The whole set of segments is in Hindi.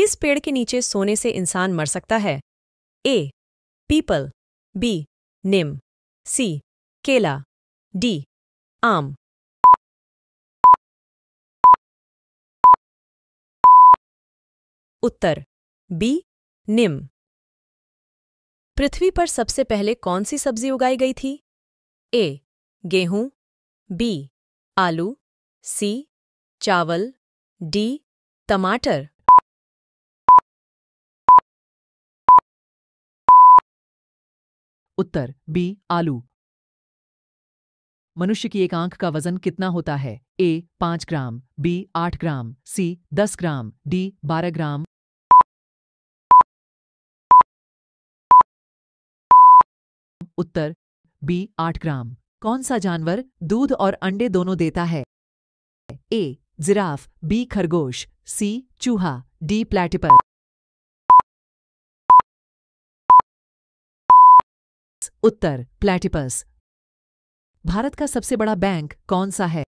किस पेड़ के नीचे सोने से इंसान मर सकता है ए पीपल बी निम सी केला डी आम उत्तर बी निम पृथ्वी पर सबसे पहले कौन सी सब्जी उगाई गई थी ए गेहूं बी आलू सी चावल डी टमाटर उत्तर बी आलू मनुष्य की एक आंख का वजन कितना होता है ए पांच ग्राम बी आठ ग्राम सी दस ग्राम डी बारह ग्राम उत्तर बी आठ ग्राम कौन सा जानवर दूध और अंडे दोनों देता है ए जिराफ बी खरगोश सी चूहा डी प्लेटिपर उत्तर प्लेटिपस भारत का सबसे बड़ा बैंक कौन सा है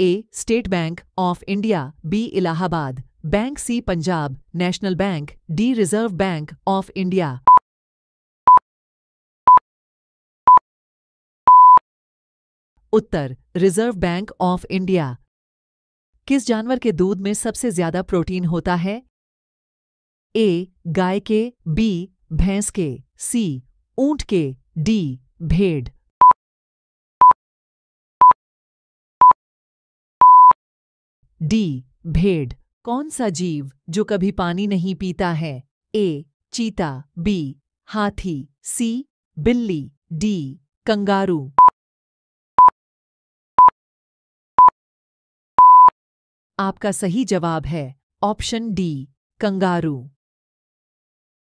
A State Bank of India B Allahabad bank C Punjab national bank D reserve bank of India उत्तर रिजर्व बैंक ऑफ इंडिया किस जानवर के दूध में सबसे ज्यादा प्रोटीन होता है ए गाय के बी भैंस के सी ऊंट के डी भेड़ डी भेड़ कौन सा जीव जो कभी पानी नहीं पीता है ए चीता बी हाथी सी बिल्ली डी कंगारू आपका सही जवाब है ऑप्शन डी कंगारू